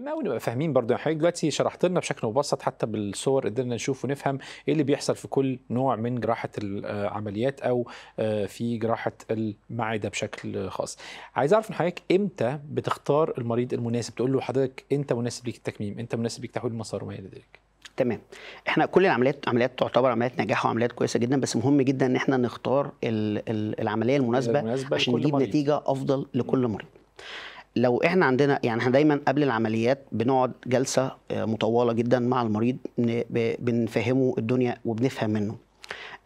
مهم نبقى فاهمين برضه حضرتك دلوقتي شرحت لنا بشكل مبسط حتى بالصور قدرنا نشوف ونفهم ايه اللي بيحصل في كل نوع من جراحه العمليات او آه، في جراحه المعده بشكل خاص. عايز اعرف من حضرتك امتى بتختار المريض المناسب تقول له حضرتك انت مناسب ليك التكميم، انت مناسب ليك تحويل المسار وما الى ذلك. تمام احنا كل العمليات عمليات تعتبر عمليات نجاح وعمليات كويسه جدا بس مهم جدا ان احنا نختار العمليه المناسبه, المناسبة عشان نجيب مريض. نتيجه افضل لكل مريض. لو احنا عندنا يعني احنا دايما قبل العمليات بنقعد جلسه آه، مطوله جدا مع المريض بنفهمه الدنيا وبنفهم منه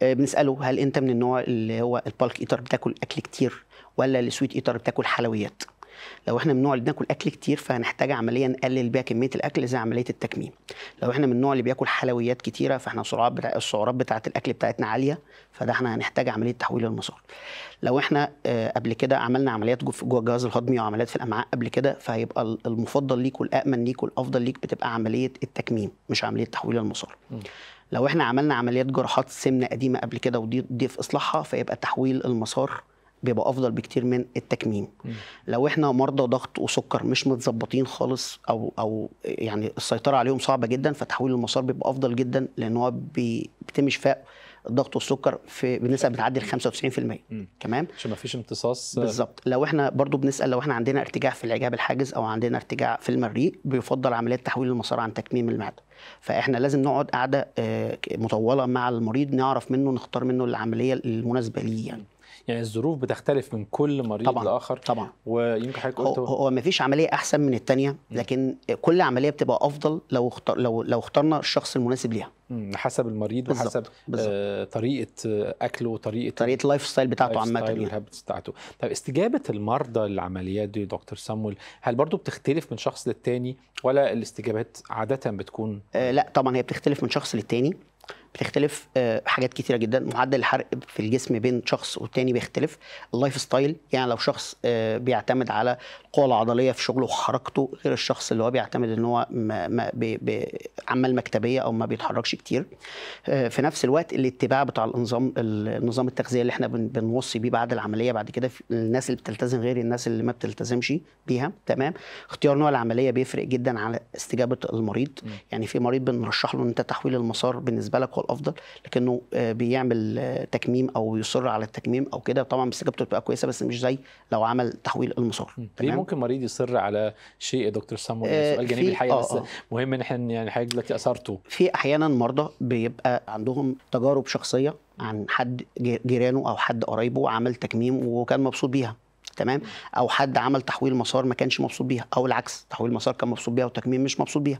آه، بنساله هل انت من النوع اللي هو البالك ايتر بتاكل اكل كتير ولا السويت ايتر بتاكل حلويات لو احنا من النوع اللي بناكل اكل كتير فهنحتاج عمليه نقلل بيها كميه الاكل زي عمليه التكميم لو احنا من النوع اللي بياكل حلويات كتيره فاحنا سرعات بتاع السعرات بتاعه الاكل بتاعتنا عاليه فده احنا هنحتاج عمليه تحويل المسار لو احنا آه، قبل كده عملنا عمليات جوه الجهاز الهضمي وعمليات في الامعاء قبل كده فهيبقى المفضل ليك والامن ليك والافضل ليك بتبقى عمليه التكميم مش عمليه تحويل المسار لو احنا عملنا عمليات جراحات سمنه قديمه قبل كده ودي في اصلاحها فيبقى تحويل المسار بيبقى افضل بكتير من التكميم م. لو احنا مرضى ضغط وسكر مش متظبطين خالص او او يعني السيطره عليهم صعبه جدا فتحويل المسار بيبقى افضل جدا لان هو بيتم شفاء الضغط والسكر في بنسبه بتعدي ال 95% تمام عشان ما فيش امتصاص بالظبط لو احنا برضو بنسال لو احنا عندنا ارتجاع في العجاب الحاجز او عندنا ارتجاع في المريء بيفضل عمليه تحويل المسار عن تكميم المعده فاحنا لازم نقعد قعده آه، مطوله مع المريض نعرف منه نختار منه العمليه المناسبه ليه يعني يعني الظروف بتختلف من كل مريض طبعا لاخر طبعا ويمكن حضرتك قلت هو, هو ما فيش عمليه احسن من الثانيه لكن كل عمليه بتبقى افضل لو اختار لو لو اخترنا الشخص المناسب ليها حسب المريض بالزبط. وحسب بالزبط. آه طريقه اكله وطريقه طريقه اللايف ستايل بتاعته عامه يعني بتاعته طب استجابه المرضى للعمليات دي يا دكتور سامول هل برضو بتختلف من شخص للتاني ولا الاستجابات عاده بتكون آه لا طبعا هي بتختلف من شخص للتاني بتختلف آه، حاجات كتيره جدا معدل الحرق في الجسم بين شخص والتاني بيختلف اللايف ستايل يعني لو شخص آه، بيعتمد على القوه العضليه في شغله وحركته غير الشخص اللي هو بيعتمد ان هو عمال مكتبيه او ما بيتحركش كتير آه، في نفس الوقت الاتباع بتاع النظام النظام التغذيه اللي احنا بنوصي بيه بعد العمليه بعد كده الناس اللي بتلتزم غير الناس اللي ما بتلتزمش بيها تمام اختيار نوع العمليه بيفرق جدا على استجابه المريض يعني في مريض بنرشح له ان انت تحويل المسار بالنسبه لك هو الافضل لكنه آه، بيعمل آه، تكميم او يصر على التكميم او كده طبعا استجابته بتبقى كويسه بس مش زي لو عمل تحويل المسار ليه ممكن مريض يصر على شيء يا دكتور سامو آه سؤال جانبي الحقيقه آه بس آه مهم ان احنا يعني حضرتك دلوقتي اثرته في احيانا مرضى بيبقى عندهم تجارب شخصيه عن حد جيرانه او حد قرايبه عمل تكميم وكان مبسوط بيها تمام او حد عمل تحويل مسار ما كانش مبسوط بيها او العكس تحويل مسار كان مبسوط بيها وتكميم مش مبسوط بيها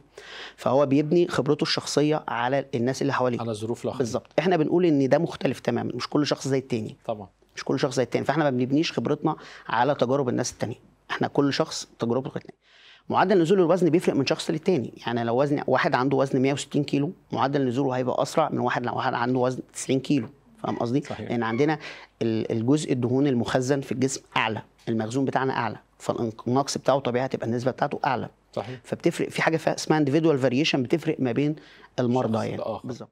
فهو بيبني خبرته الشخصيه على الناس اللي حواليه على ظروف الاخرين بالظبط احنا بنقول ان ده مختلف تماما مش كل شخص زي التاني طبعا مش كل شخص زي التاني فاحنا ما بنبنيش خبرتنا على تجارب الناس التانيه احنا كل شخص تجربته التانيه معدل نزول الوزن بيفرق من شخص للتاني يعني لو وزن واحد عنده وزن 160 كيلو معدل نزوله هيبقى اسرع من واحد لو واحد عنده وزن 90 كيلو فاهم قصدي؟ لان يعني عندنا الجزء الدهون المخزن في الجسم اعلى المخزون بتاعنا اعلى فالنقص بتاعه طبيعي هتبقى النسبه بتاعته اعلى صحيح فبتفرق في حاجه اسمها individual فاريشن بتفرق ما بين المرضى يعني بالظبط